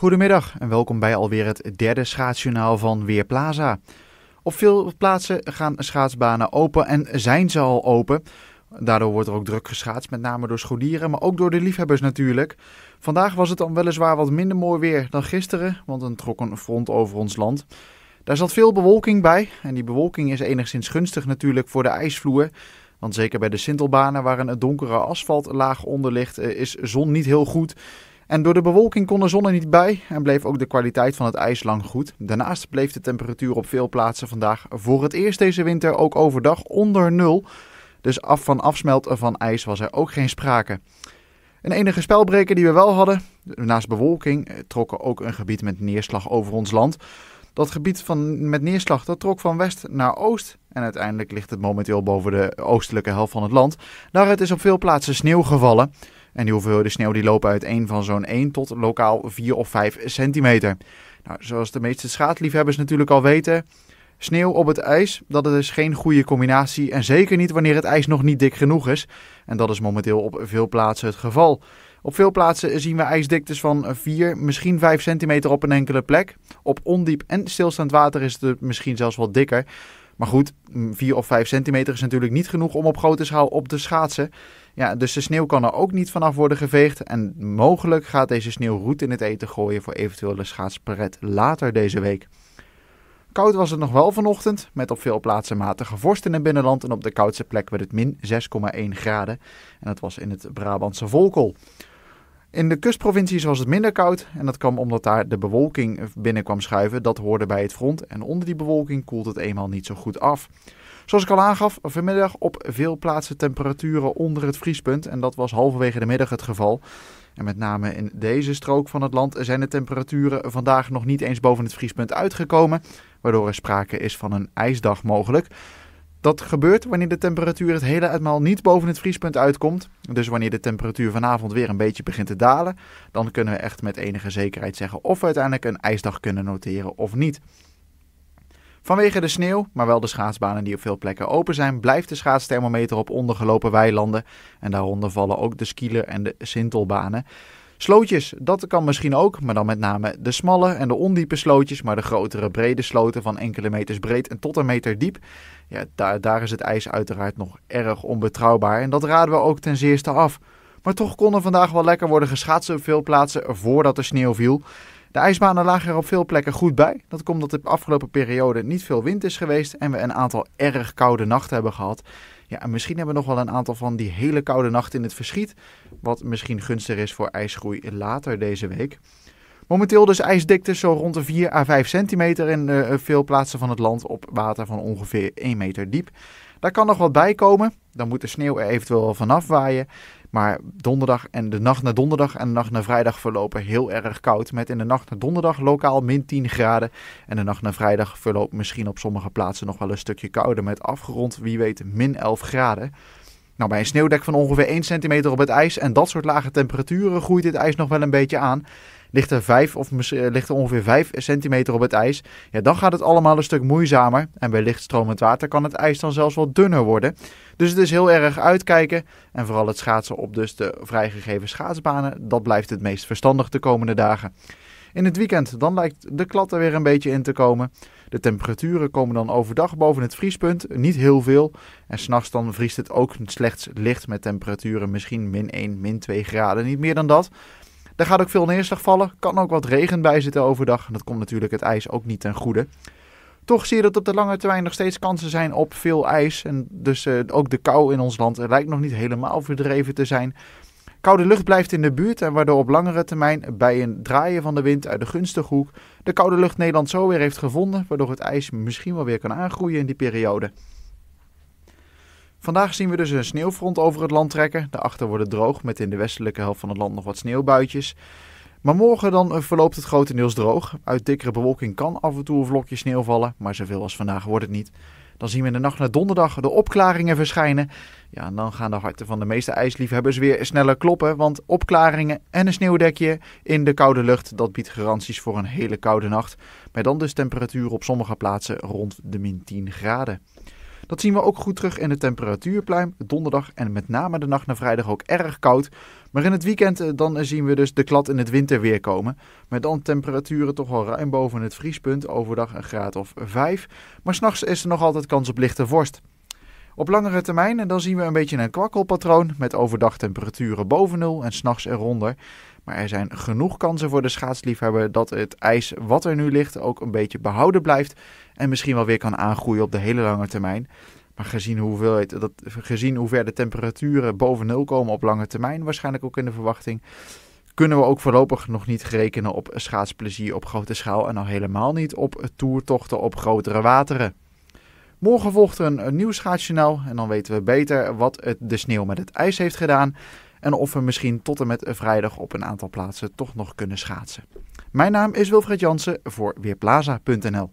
Goedemiddag en welkom bij alweer het derde schaatsjournaal van Weerplaza. Op veel plaatsen gaan schaatsbanen open en zijn ze al open. Daardoor wordt er ook druk geschaatst, met name door scholieren, maar ook door de liefhebbers natuurlijk. Vandaag was het dan weliswaar wat minder mooi weer dan gisteren, want een trok een front over ons land. Daar zat veel bewolking bij en die bewolking is enigszins gunstig natuurlijk voor de ijsvloer. Want zeker bij de Sintelbanen, waar een donkere asfaltlaag onder ligt, eh, is zon niet heel goed. En door de bewolking kon de zon er niet bij en bleef ook de kwaliteit van het ijs lang goed. Daarnaast bleef de temperatuur op veel plaatsen vandaag voor het eerst deze winter ook overdag onder nul. Dus af van afsmelten van ijs was er ook geen sprake. Een enige spelbreker die we wel hadden, naast bewolking, eh, trokken ook een gebied met neerslag over ons land. Dat gebied van, met neerslag dat trok van west naar oost. En uiteindelijk ligt het momenteel boven de oostelijke helft van het land. Daaruit nou, is op veel plaatsen sneeuw gevallen. En die hoeveelheden sneeuw die lopen uiteen van zo'n 1 tot lokaal 4 of 5 centimeter. Nou, zoals de meeste schaatsliefhebbers natuurlijk al weten, Sneeuw op het ijs, dat is geen goede combinatie en zeker niet wanneer het ijs nog niet dik genoeg is. En dat is momenteel op veel plaatsen het geval. Op veel plaatsen zien we ijsdiktes van 4, misschien 5 centimeter op een enkele plek. Op ondiep en stilstaand water is het misschien zelfs wat dikker. Maar goed, 4 of 5 centimeter is natuurlijk niet genoeg om op grote schaal op te schaatsen. Ja, dus de sneeuw kan er ook niet vanaf worden geveegd. En mogelijk gaat deze sneeuw roet in het eten gooien voor eventuele schaatsparet later deze week. Koud was het nog wel vanochtend, met op veel plaatsen matige vorst in het binnenland en op de koudste plek werd het min 6,1 graden. En dat was in het Brabantse Volkel. In de kustprovincies was het minder koud en dat kwam omdat daar de bewolking binnenkwam schuiven. Dat hoorde bij het front en onder die bewolking koelt het eenmaal niet zo goed af. Zoals ik al aangaf, vanmiddag op veel plaatsen temperaturen onder het vriespunt en dat was halverwege de middag het geval. En met name in deze strook van het land zijn de temperaturen vandaag nog niet eens boven het vriespunt uitgekomen, waardoor er sprake is van een ijsdag mogelijk. Dat gebeurt wanneer de temperatuur het hele uitmaal niet boven het vriespunt uitkomt. Dus wanneer de temperatuur vanavond weer een beetje begint te dalen, dan kunnen we echt met enige zekerheid zeggen of we uiteindelijk een ijsdag kunnen noteren of niet. Vanwege de sneeuw, maar wel de schaatsbanen die op veel plekken open zijn, blijft de schaatsthermometer op ondergelopen weilanden. En daaronder vallen ook de skieler en de sintelbanen. Slootjes, dat kan misschien ook, maar dan met name de smalle en de ondiepe slootjes, maar de grotere brede sloten van enkele meters breed en tot een meter diep. Ja, daar, daar is het ijs uiteraard nog erg onbetrouwbaar en dat raden we ook ten zeerste af. Maar toch kon er vandaag wel lekker worden geschaatst op veel plaatsen voordat er sneeuw viel. De ijsbanen lagen er op veel plekken goed bij. Dat komt omdat de afgelopen periode niet veel wind is geweest en we een aantal erg koude nachten hebben gehad. Ja, en misschien hebben we nog wel een aantal van die hele koude nachten in het verschiet, wat misschien gunstig is voor ijsgroei later deze week. Momenteel dus ijsdikte zo rond de 4 à 5 centimeter in eh, veel plaatsen van het land op water van ongeveer 1 meter diep. Daar kan nog wat bij komen. Dan moet de sneeuw er eventueel wel vanaf waaien. Maar donderdag en de nacht naar donderdag en de nacht naar vrijdag verlopen heel erg koud. Met in de nacht naar donderdag lokaal min 10 graden. En de nacht naar vrijdag verloopt misschien op sommige plaatsen nog wel een stukje kouder. Met afgerond, wie weet, min 11 graden. Nou, bij een sneeuwdek van ongeveer 1 centimeter op het ijs en dat soort lage temperaturen groeit dit ijs nog wel een beetje aan ligt er, vijf, of, eh, ligt er ongeveer 5 centimeter op het ijs, ja, dan gaat het allemaal een stuk moeizamer. En bij lichtstromend water kan het ijs dan zelfs wat dunner worden. Dus het is heel erg uitkijken. En vooral het schaatsen op dus de vrijgegeven schaatsbanen, dat blijft het meest verstandig de komende dagen. In het weekend dan lijkt de klad er weer een beetje in te komen. De temperaturen komen dan overdag boven het vriespunt, niet heel veel. En s'nachts dan vriest het ook slechts licht met temperaturen misschien min 1, min 2 graden, niet meer dan dat. Daar gaat ook veel neerslag vallen. Kan ook wat regen bij zitten overdag. En dat komt natuurlijk het ijs ook niet ten goede. Toch zie je dat op de lange termijn nog steeds kansen zijn op veel ijs. En dus eh, ook de kou in ons land lijkt nog niet helemaal verdreven te zijn. Koude lucht blijft in de buurt en waardoor op langere termijn bij een draaien van de wind uit de gunstige hoek de koude lucht Nederland zo weer heeft gevonden, waardoor het ijs misschien wel weer kan aangroeien in die periode. Vandaag zien we dus een sneeuwfront over het land trekken. Daarachter wordt het droog, met in de westelijke helft van het land nog wat sneeuwbuitjes. Maar morgen dan eh, verloopt het grotendeels droog. Uit dikkere bewolking kan af en toe een vlokje sneeuw vallen, maar zoveel als vandaag wordt het niet. Dan zien we in de nacht naar donderdag de opklaringen verschijnen. Ja, en dan gaan de harten van de meeste ijsliefhebbers weer sneller kloppen. Want opklaringen en een sneeuwdekje in de koude lucht, dat biedt garanties voor een hele koude nacht. Maar dan dus temperatuur op sommige plaatsen rond de min 10 graden. Dat zien we ook goed terug in de temperatuurpluim. Donderdag en met name de nacht naar vrijdag ook erg koud. Maar in het weekend eh, dan zien we dus de klad in het winterweer komen. Met dan temperaturen toch wel ruim boven het vriespunt. Overdag een graad of 5. Maar s'nachts is er nog altijd kans op lichte vorst. Op langere termijn dan zien we een beetje een kwakkelpatroon met overdag temperaturen boven nul en s'nachts eronder. Maar er zijn genoeg kansen voor de schaatsliefhebber dat het ijs wat er nu ligt ook een beetje behouden blijft. En misschien wel weer kan aangroeien op de hele lange termijn. Maar gezien, hoeveel, dat, gezien hoe ver de temperaturen boven nul komen op lange termijn, waarschijnlijk ook in de verwachting, kunnen we ook voorlopig nog niet rekenen op schaatsplezier op grote schaal en al helemaal niet op toertochten op grotere wateren. Morgen volgt er een nieuw schaatsjournaal en dan weten we beter wat het de sneeuw met het ijs heeft gedaan. En of we misschien tot en met vrijdag op een aantal plaatsen toch nog kunnen schaatsen. Mijn naam is Wilfred Jansen voor Weerplaza.nl.